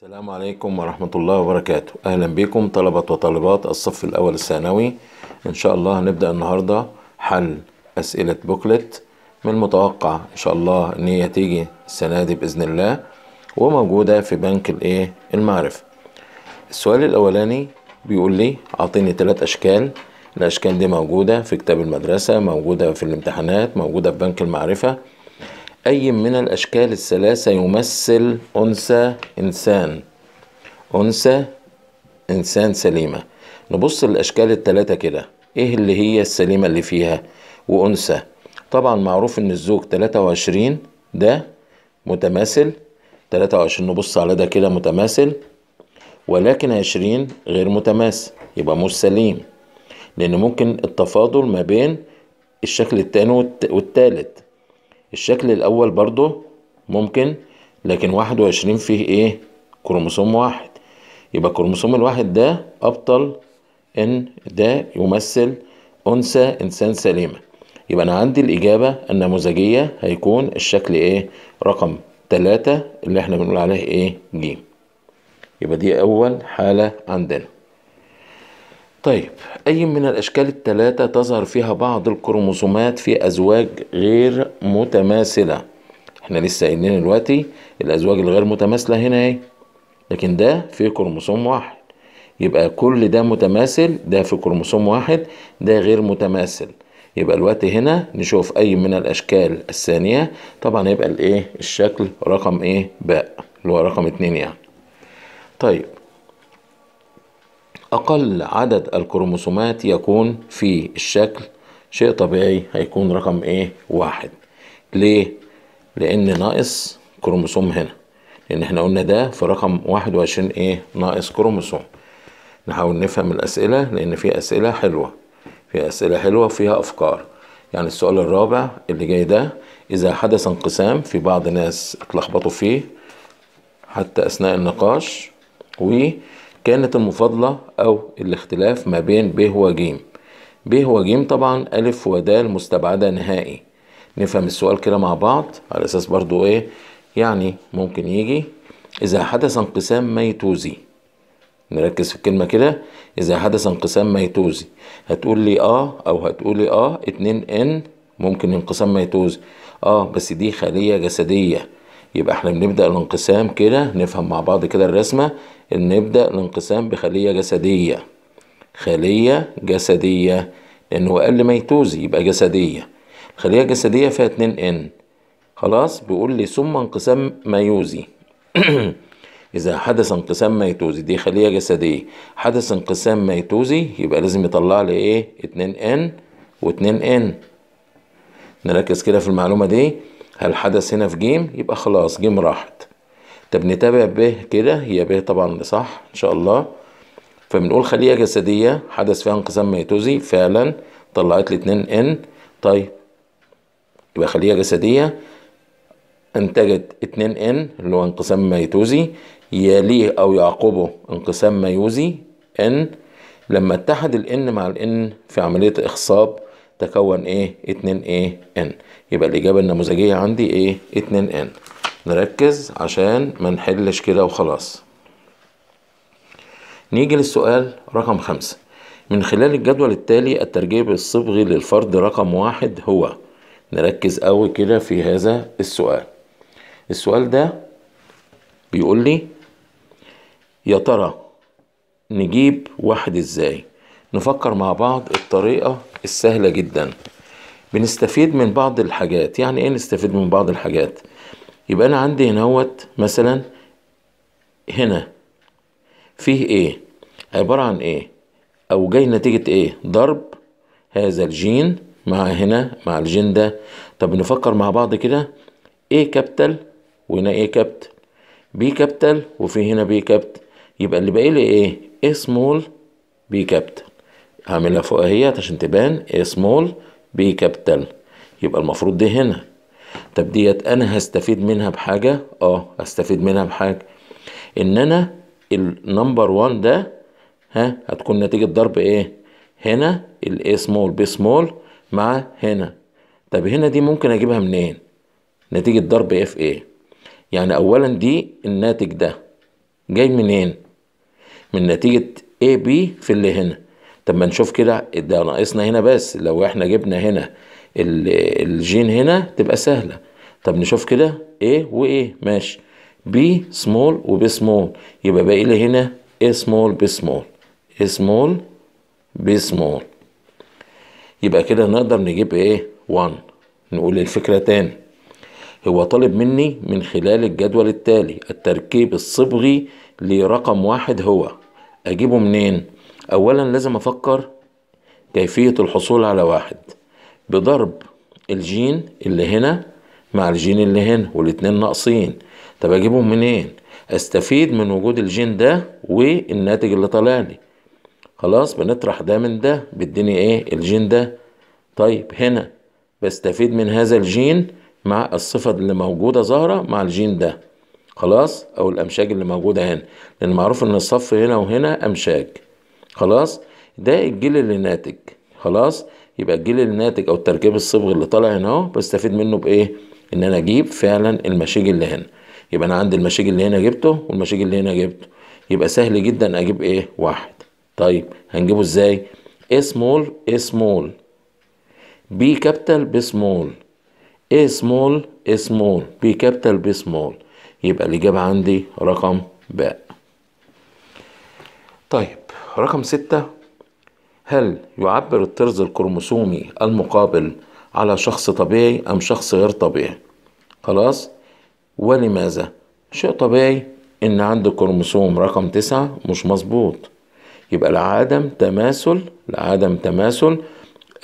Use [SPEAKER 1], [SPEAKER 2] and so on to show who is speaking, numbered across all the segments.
[SPEAKER 1] السلام عليكم ورحمة الله وبركاته أهلا بكم طلبة وطالبات الصف الأول الثانوي إن شاء الله هنبدأ النهاردة حل أسئلة بوكلت من المتوقع إن شاء الله إن هي تيجي السنة دي بإذن الله وموجودة في بنك الإيه المعرفة السؤال الأولاني بيقول لي أعطيني ثلاث أشكال الأشكال دي موجودة في كتاب المدرسة موجودة في الامتحانات موجودة في بنك المعرفة أي من الأشكال الثلاثة يمثل أنثى إنسان أنثى إنسان سليمة نبص للأشكال الثلاثة كده إيه اللي هي السليمة اللي فيها وأنثى طبعا معروف إن الزوج 23 ده متماثل 23 نبص على ده كده متماثل ولكن 20 غير متماثل يبقى مش سليم لأن ممكن التفاضل ما بين الشكل التاني والتالت الشكل الاول برضه ممكن لكن واحد وعشرين فيه ايه كروموسوم واحد يبقى الكروموسوم الواحد ده ابطل ان ده يمثل انثى انسان سليمه يبقى انا عندي الاجابه النموذجيه هيكون الشكل ايه رقم تلاتة اللي احنا بنقول عليه ايه ج يبقى دي اول حاله عندنا طيب أي من الأشكال الثلاثة تظهر فيها بعض الكروموسومات في أزواج غير متماثلة احنا لسه قايلين دلوقتي الأزواج الغير متماثلة هنا ايه لكن ده في كروموسوم واحد يبقى كل ده متماثل ده في كروموسوم واحد ده غير متماثل يبقى الوقت هنا نشوف أي من الأشكال الثانية طبعا يبقى الإيه الشكل رقم إيه باء اللي هو رقم اتنين يعني طيب أقل عدد الكروموسومات يكون في الشكل شيء طبيعي هيكون رقم إيه واحد ليه؟ لأن ناقص كروموسوم هنا لأن احنا قلنا ده في رقم واحد وعشرين إيه ناقص كروموسوم نحاول نفهم الأسئلة لأن في أسئلة حلوة في أسئلة حلوة فيها أفكار يعني السؤال الرابع اللي جاي ده إذا حدث انقسام في بعض ناس اتلخبطوا فيه حتى أثناء النقاش و كانت المفاضلة أو الاختلاف ما بين ب وج ب وج طبعا أ ود مستبعدة نهائي نفهم السؤال كده مع بعض على أساس برضو إيه يعني ممكن يجي إذا حدث انقسام ميتوزي نركز في الكلمة كده إذا حدث انقسام ميتوزي هتقول لي آه أو هتقول لي آه اتنين إن ممكن انقسام ميتوزي آه بس دي خلية جسدية يبقى احنا بنبدأ الانقسام كده نفهم مع بعض كده الرسمة إن نبدأ الانقسام بخلية جسدية خلية جسدية لأن هو قال ميتوزي يبقى جسدية الخلية الجسدية فيها اتنين إن خلاص بيقول لي ثم انقسام ميوزي إذا حدث انقسام ميتوزي دي خلية جسدية حدث انقسام ميتوزي يبقى لازم يطلع لي إيه اتنين إن واتنين إن نركز كده في المعلومة دي هل حدث هنا في جيم يبقى خلاص جيم راحت طب نتابع ب كده هي ب طبعا صح ان شاء الله فبنقول خليه جسديه حدث فيها انقسام ميتوزي فعلا طلعت لي 2 ان طيب يبقى خليه جسديه انتجت 2 ان اللي هو انقسام ميتوزي يليه او يعقبه انقسام ميوزي ان لما اتحد الان مع الان في عمليه اخصاب تكون ايه 2 ايه ان يبقى الاجابه النموذجيه عندي ايه 2 ان نركز عشان ما نحلش كده وخلاص نيجي للسؤال رقم خمسة من خلال الجدول التالي الترجيب الصبغي للفرد رقم واحد هو نركز قوي كده في هذا السؤال السؤال ده بيقول لي يا ترى نجيب واحد ازاي نفكر مع بعض الطريقة السهلة جدا بنستفيد من بعض الحاجات يعني ايه نستفيد من بعض الحاجات يبقى انا عندي هنا مثلا هنا فيه ايه عبارة عن ايه او جاي نتيجة ايه ضرب هذا الجين مع هنا مع الجين ده طب نفكر مع بعض كده ايه كابتل وهنا ايه كابتل بي كابتل وفي هنا بي كابتل يبقى اللي باقي لي ايه ايه سمول بي كابتل هعملها فوق اهيت عشان تبان ايه سمول بي كابتل يبقى المفروض دي هنا طب ديت انا هستفيد منها بحاجه اه هستفيد منها بحاجه ان انا النمبر 1 ده ها هتكون نتيجه ضرب ايه هنا الاي سمول بي سمول مع هنا طب هنا دي ممكن اجيبها منين نتيجه ضرب اف ايه يعني اولا دي الناتج ده جاي منين من نتيجه اي بي في اللي هنا طب ما نشوف كده ده ناقصنا هنا بس لو احنا جبنا هنا الجين هنا تبقى سهله طب نشوف كده ايه وايه ماشي بي سمول وبي سمول يبقى باقي لي هنا ايه سمول بي سمول ايه سمول بي سمول يبقى كده نقدر نجيب ايه 1 نقول الفكره تاني هو طالب مني من خلال الجدول التالي التركيب الصبغي لرقم واحد هو أجيبه منين؟ أولا لازم أفكر كيفية الحصول على واحد بضرب الجين اللي هنا مع الجين اللي هنا والاتنين ناقصين طب اجيبهم منين استفيد من وجود الجين ده والناتج اللي طالع لي خلاص بنطرح ده من ده بيديني ايه الجين ده طيب هنا بستفيد من هذا الجين مع الصفة اللي موجودة ظاهرة مع الجين ده خلاص أو الأمشاج اللي موجودة هنا لأن معروف إن الصف هنا وهنا أمشاج خلاص ده الجيل اللي ناتج خلاص يبقى الجيل الناتج او التركيب الصبغ اللي طالع هنا اهو بستفيد منه بايه ان انا اجيب فعلا المشيج اللي هنا يبقى انا عندي المشيج اللي هنا جبته والمشيج اللي هنا جبته يبقى سهل جدا اجيب ايه واحد طيب هنجيبه ازاي A small A small B capital B small A small A small B capital B small يبقى الإجابة عندي رقم باء طيب رقم ستة هل يعبر الطرز الكروموسومي المقابل على شخص طبيعي أم شخص غير طبيعي خلاص ولماذا شيء طبيعي إن عنده كروموسوم رقم تسعة مش مظبوط يبقى لعدم تماثل لعدم تماثل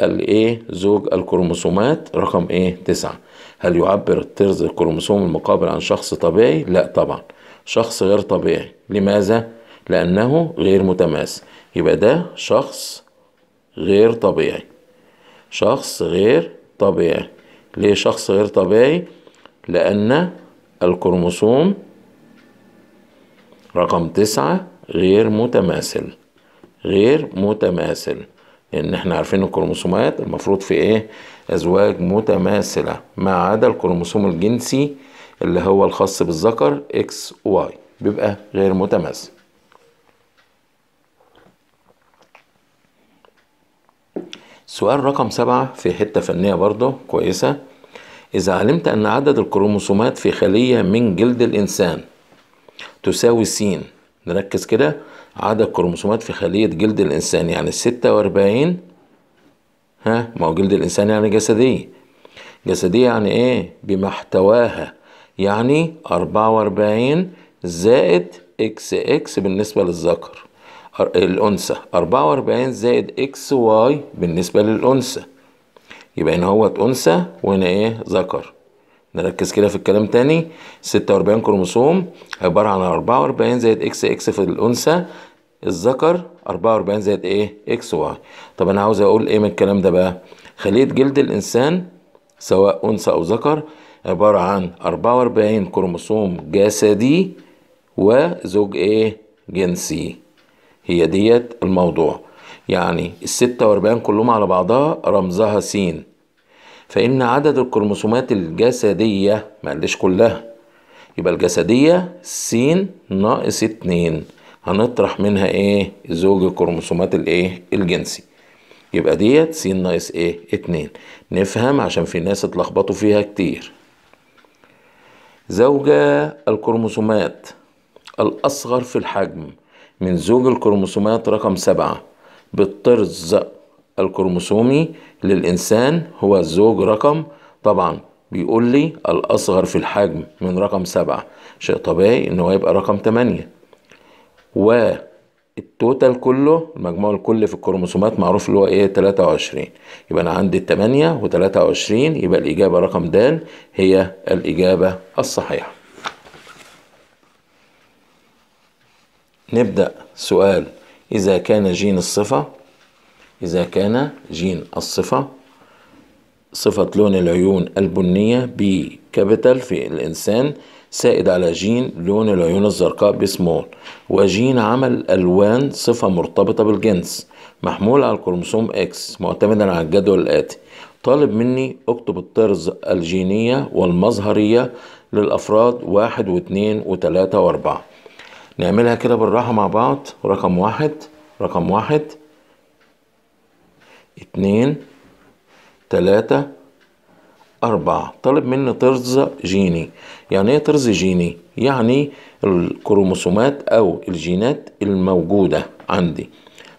[SPEAKER 1] الايه زوج الكروموسومات رقم ايه تسعة هل يعبر الطرز الكروموسوم المقابل عن شخص طبيعي لا طبعا شخص غير طبيعي لماذا لأنه غير متماثل يبقى ده شخص غير طبيعي شخص غير طبيعي ليه شخص غير طبيعي لأن الكروموسوم رقم تسعة غير متماثل غير متماثل لأن احنا عارفين الكروموسومات المفروض في ايه أزواج متماثلة ما عدا الكروموسوم الجنسي اللي هو الخاص بالذكر اكس واي بيبقى غير متماثل سؤال رقم سبعة في حتة فنية برضه كويسة إذا علمت أن عدد الكروموسومات في خلية من جلد الإنسان تساوي س نركز كده عدد الكروموسومات في خلية جلد الإنسان يعني ستة وأربعين ها ما هو جلد الإنسان يعني جسدية جسدية يعني إيه بمحتواها يعني أربعة وأربعين زائد إكس إكس بالنسبة للذكر الأنثى 44 زائد إكس واي بالنسبة للأنثى يبقى هنا هوت أنثى وهنا إيه ذكر نركز كده في الكلام تاني 46 كروموسوم عبارة عن 44 زائد إكس إكس في الأنثى الذكر 44 زائد إيه إكس واي طب أنا عاوز أقول إيه من الكلام ده بقى خلية جلد الإنسان سواء أنثى أو ذكر عبارة عن 44 كروموسوم جسدي وزوج إيه جنسي هي ديت الموضوع يعني الستة واربعين كلهم على بعضها رمزها س فإن عدد الكروموسومات الجسدية ما قالش كلها يبقى الجسدية س ناقص اتنين هنطرح منها ايه زوج الكروموسومات الايه الجنسي يبقى ديت س ناقص ايه اتنين نفهم عشان في ناس اتلخبطوا فيها كتير زوجة الكروموسومات الأصغر في الحجم من زوج الكروموسومات رقم سبعة بالطرز الكروموسومي للإنسان هو الزوج رقم طبعا بيقول لي الأصغر في الحجم من رقم سبعة شيء طبيعي إن هو يبقى رقم تمانية والتوتال كله المجموع الكل في الكروموسومات معروف اللي هو إيه 23 يبقى أنا عندي 8 و 23 يبقى الإجابة رقم د هي الإجابة الصحيحة نبدأ سؤال إذا كان جين الصفة إذا كان جين الصفة صفة لون العيون البنية بي كابيتال في الإنسان سائد على جين لون العيون الزرقاء بسمول وجين عمل ألوان صفة مرتبطة بالجنس محمول على الكروموسوم إكس معتمدا على الجدول الآتي طالب مني أكتب الطرز الجينية والمظهرية للأفراد واحد واثنين وثلاثة وأربعة نعملها كده بالراحة مع بعض رقم واحد رقم واحد اتنين تلاتة أربعة طالب مني طرز جيني يعني ايه طرز جيني؟ يعني الكروموسومات أو الجينات الموجودة عندي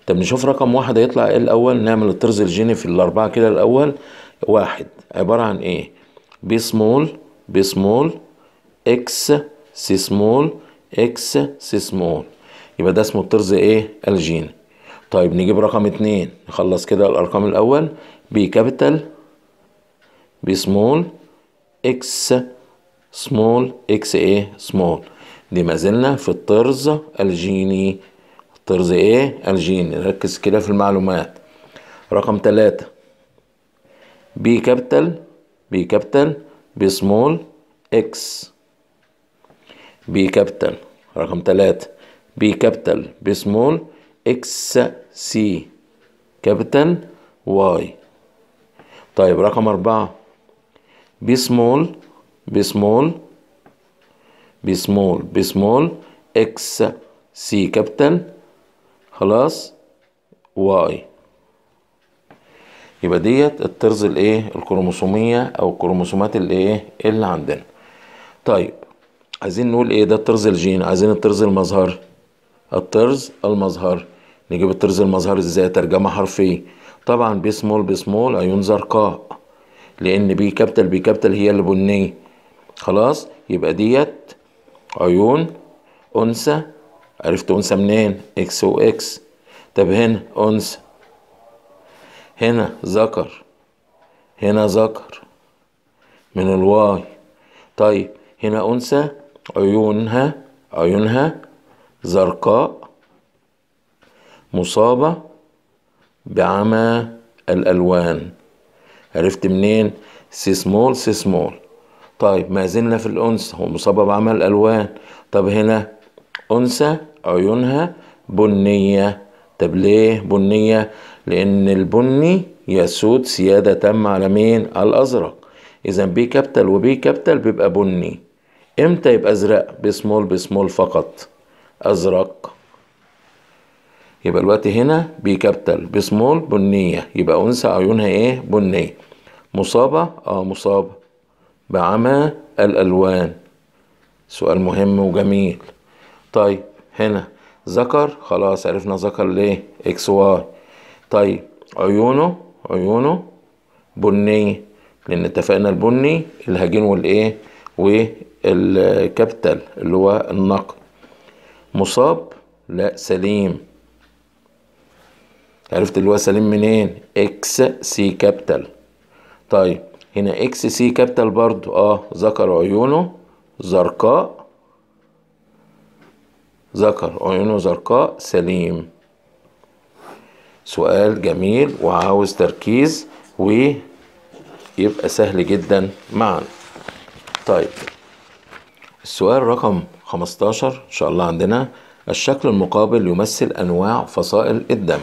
[SPEAKER 1] طب نشوف رقم واحد هيطلع ايه الأول نعمل الطرز الجيني في الأربعة كده الأول واحد عبارة عن ايه؟ بي سمول بي سمول إكس سي سمول اكس سيسمون يبقى ده اسمه الطرز ايه الجين طيب نجيب رقم اتنين نخلص كده الارقام الاول بي كابيتال بي سمول اكس سمول اكس ايه سمول دي ما زلنا في الطرز الجيني الطرز ايه الجيني ركز كده في المعلومات رقم تلاتة بي كابيتال بي كابيتال بي سمول اكس بي كابيتال رقم ثلاثة بي كابيتال بي سمول اكس سي كابيتال واي طيب رقم أربعة بي سمول بي سمول بي سمول بي سمول اكس سي كابيتال خلاص واي يبقى ديت الطرز الايه الكروموسوميه او الكروموسومات الايه اللي عندنا طيب عايزين نقول ايه ده الطرز الجين عايزين الطرز المظهر الطرز المظهر نجيب الطرز المظهر ازاي ترجمة حرفية طبعا بي سمول بي سمول عيون زرقاء لان بي كابيتال بي كابيتال هي اللي بنية خلاص يبقى ديت عيون انثى عرفت انثى منين اكس و اكس طب هنا انثى هنا ذكر هنا ذكر من الواي طيب هنا انثى عيونها عيونها زرقاء مصابة بعمى الألوان عرفت منين سي سمول سي سمول طيب ما زلنا في الأنثى ومصابة بعمى الألوان طب هنا أنثى عيونها بنية طب ليه بنية لأن البني يسود سيادة تامة على مين على الأزرق إذا بي كابتل وبي كابتل بيبقى بني امتى يبقى ازرق بسمول بسمول فقط ازرق يبقى الوقت هنا بيكابتل بسمول بنية يبقى أنثى عيونها إيه بنية مصابة آه مصابة بعمى الألوان سؤال مهم وجميل طيب هنا ذكر خلاص عرفنا ذكر ليه اكس واي طيب عيونه عيونه بنية لأن اتفقنا البني الهجين والإيه والكابيتال اللي هو النقد مصاب لا سليم عرفت اللي هو سليم منين اكس سي كابيتال طيب هنا اكس سي كابيتال برضو اه ذكر عيونه زرقاء ذكر عيونه زرقاء سليم سؤال جميل وعاوز تركيز ويبقى سهل جدا معنا طيب السؤال رقم 15 إن شاء الله عندنا الشكل المقابل يمثل أنواع فصائل الدم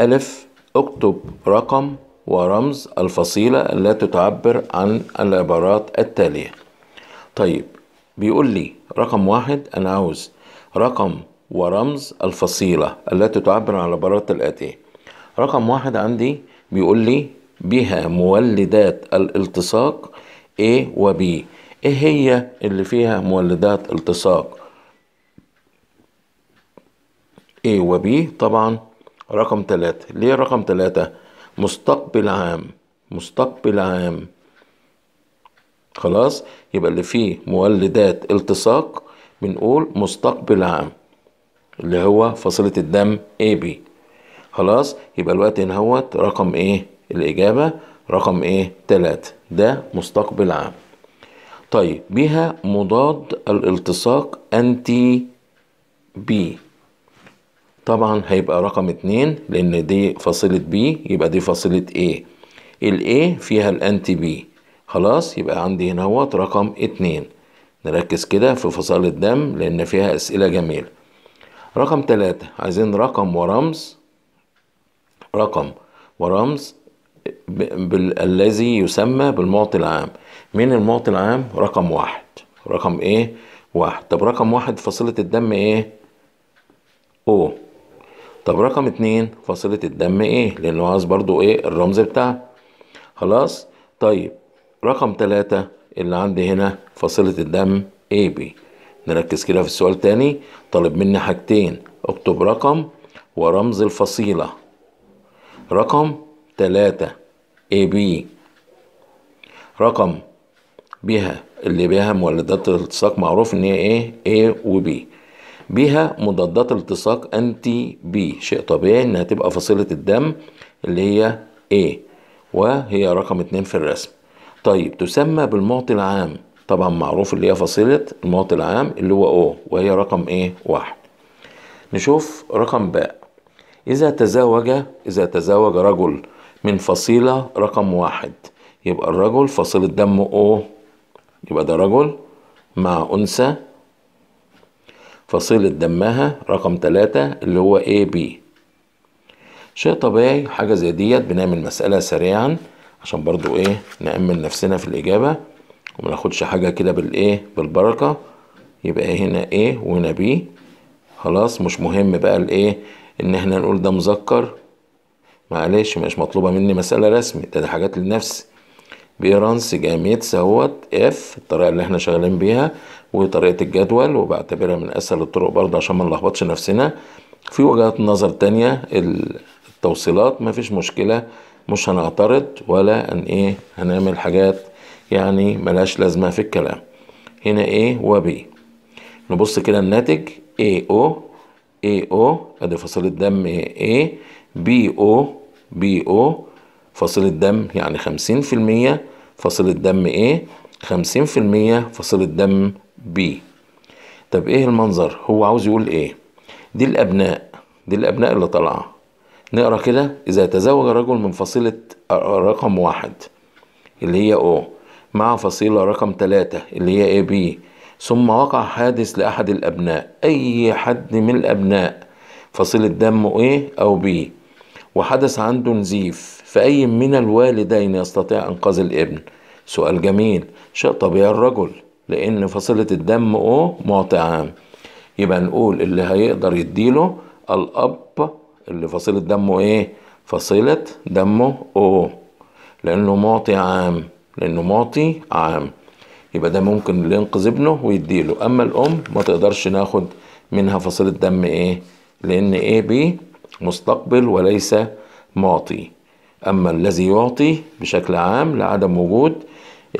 [SPEAKER 1] ألف اكتب رقم ورمز الفصيلة التي تعبر عن العبارات التالية طيب بيقول لي رقم واحد أنا عاوز رقم ورمز الفصيلة التي تعبر عن العبارات الآتية رقم واحد عندي بيقول لي بها مولدات الالتصاق A B إيه هي اللي فيها مولدات التصاق A B طبعا رقم تلاتة ليه رقم تلاتة مستقبل عام مستقبل عام خلاص يبقى اللي فيه مولدات التصاق بنقول مستقبل عام اللي هو فصيلة الدم AB خلاص يبقى الوقت هنا رقم ايه الإجابة رقم ايه تلاتة ده مستقبل عام طيب بها مضاد الالتصاق انتي بي طبعا هيبقى رقم اتنين لان دي فاصلة بي يبقى دي فاصلة ايه الاي فيها الانتي بي خلاص يبقى عندي هنا هو رقم اتنين نركز كده في فصائل الدم لان فيها اسئلة جميلة رقم تلاتة عايزين رقم ورمز رقم ورمز الذي يسمى بالمعطي العام من المعطي العام رقم واحد رقم ايه واحد طب رقم واحد فصيلة الدم ايه او طب رقم اتنين فصيلة الدم ايه لانه عايز برضو ايه الرمز بتاعه خلاص طيب رقم تلاتة اللي عندي هنا فصيلة الدم إيه بي نركز كده في السؤال تاني طالب مني حاجتين اكتب رقم ورمز الفصيلة رقم تلاتة اي بي رقم بها اللي بها مولدات الالتصاق معروف ان هي ايه اي وبي بها مضادات التصاق انتي بي شيء طبيعي انها تبقى فصيله الدم اللي هي ايه وهي رقم اتنين في الرسم طيب تسمى بالمعطي العام طبعا معروف اللي هي فصيله المعطي العام اللي هو او وهي رقم ايه واحد نشوف رقم باء اذا تزوج اذا تزوج رجل من فصيلة رقم واحد يبقى الرجل فصيلة دم O يبقى ده رجل مع أنثى فصيلة دمها رقم تلاتة اللي هو AB شيء طبيعي حاجة زي ديت بنعمل مسألة سريعا عشان برضو ايه نأمن نفسنا في الإجابة وما ناخدش حاجة كده بالايه بالبركة يبقى هنا إيه وهنا B خلاص مش مهم بقى الايه ان احنا نقول ده مذكر معلش مش مطلوبة مني مسألة رسمي ده, دي حاجات لنفسي بيرانس جاميت اهوت اف الطريقة اللي احنا شغالين بيها وطريقة الجدول وبعتبرها من اسهل الطرق برضه عشان ما نلخبطش نفسنا في وجهات نظر تانية التوصيلات مفيش مشكلة مش هنعترض ولا ان ايه هنعمل حاجات يعني ملهاش لازمة في الكلام هنا ايه و نبص كده الناتج ايه او ايه او ادي فصيلة دم ايه بي او بي او فصيلة دم يعني خمسين في المية فصيلة دم ايه خمسين في المية فصيلة دم بي طب ايه المنظر هو عاوز يقول ايه دي الابناء دي الابناء اللي طالعه نقرا كده اذا تزوج رجل من فصيلة آه، رقم واحد اللي هي او مع فصيلة رقم ثلاثة اللي هي ايه بي ثم وقع حادث لأحد الأبناء أي حد من الأبناء فصيلة دمه إيه أو بي وحدث عنده نزيف فأي من الوالدين يستطيع إنقاذ الابن سؤال جميل شيء طبيعي الرجل لأن فصيلة الدم أو معطي عام يبقى نقول اللي هيقدر يديله الأب اللي فصيلة دمه إيه فصيلة دمه أو لأنه معطي عام لأنه معطي عام يبقى ده ممكن اللي ينقذ ابنه ويديله أما الأم ما تقدرش ناخد منها فصيلة دم إيه لأن إيه بي مستقبل وليس معطي أما الذي يعطي بشكل عام لعدم وجود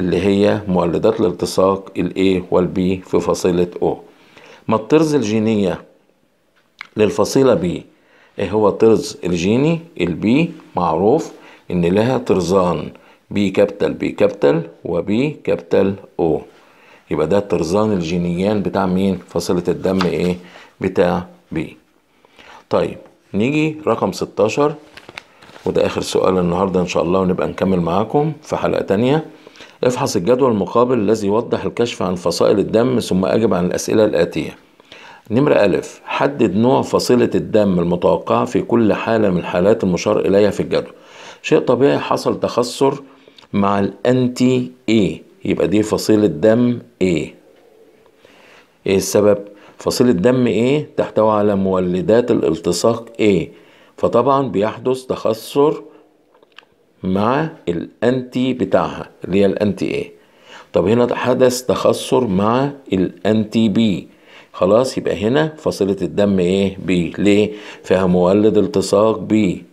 [SPEAKER 1] اللي هي مولدات الالتصاق الـ A والـ B في فصيلة O ما الطرز الجينية للفصيلة B ايه هو الطرز الجيني الـ B معروف ان لها طرزان كابتل B كابتل و B كابتل O يبقى ده الطرزان الجينيان بتاع مين فصيلة الدم ايه بتاع B طيب نيجي رقم 16 وده اخر سؤال النهارده ان شاء الله ونبقى نكمل معاكم في حلقه تانية افحص الجدول المقابل الذي يوضح الكشف عن فصائل الدم ثم اجب عن الاسئله الاتيه نمرة ألف حدد نوع فصيلة الدم المتوقعة في كل حالة من الحالات المشار إليها في الجدول شيء طبيعي حصل تخثر مع الأنتي إيه يبقى دي فصيلة دم إيه إيه السبب؟ فصيلة دم ايه تحتوي على مولدات الالتصاق ايه فطبعا بيحدث تخثر مع الانتي بتاعها اللي هي الانتي ايه طب هنا حدث تخثر مع الانتي بي خلاص يبقى هنا فصيلة الدم ايه بي ليه فيها مولد التصاق بي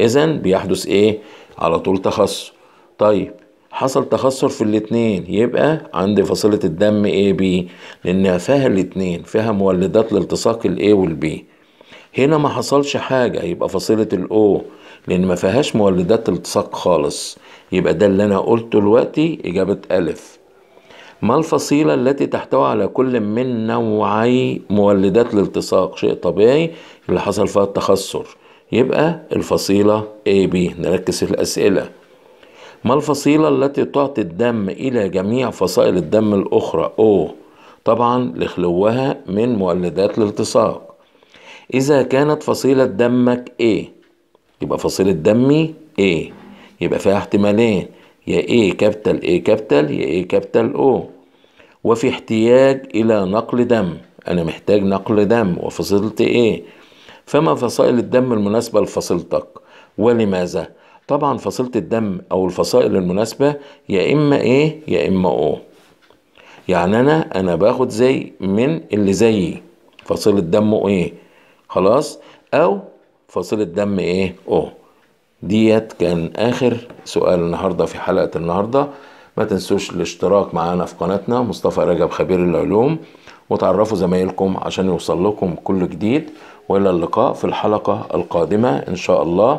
[SPEAKER 1] اذا بيحدث ايه على طول تخثر طيب حصل تخثر في الاتنين يبقى عندي فصيلة الدم B لأن فيها الاتنين فيها مولدات لالتصاق ال A وال B هنا ما حصلش حاجة يبقى فصيلة ال O لأن ما فيهاش مولدات التصاق خالص يبقى ده اللي أنا قلته دلوقتي إجابة ألف ما الفصيلة التي تحتوي على كل من نوعي مولدات الالتصاق شيء طبيعي اللي حصل فيها التخثر يبقى الفصيلة AB نركز في الأسئلة ما الفصيلة التي تعطي الدم إلى جميع فصائل الدم الأخرى O طبعا لخلوها من مولدات الالتصاق إذا كانت فصيلة دمك A يبقى فصيلة دمي A يبقى فيها احتمالين يا A كابتل A كابتل يا A كابتل O وفي احتياج إلى نقل دم أنا محتاج نقل دم وفصيلتي A فما فصائل الدم المناسبة لفصيلتك ولماذا؟ طبعا فصيلة الدم أو الفصائل المناسبة يا إما إيه يا إما أو يعني أنا أنا باخد زي من اللي زيي فصيلة دمه إيه خلاص أو فصيلة دم إيه أو ديت كان آخر سؤال النهاردة في حلقة النهاردة ما تنسوش الاشتراك معانا في قناتنا مصطفى رجب خبير العلوم وتعرفوا زمايلكم عشان يوصل لكم كل جديد والى اللقاء في الحلقه القادمه ان شاء الله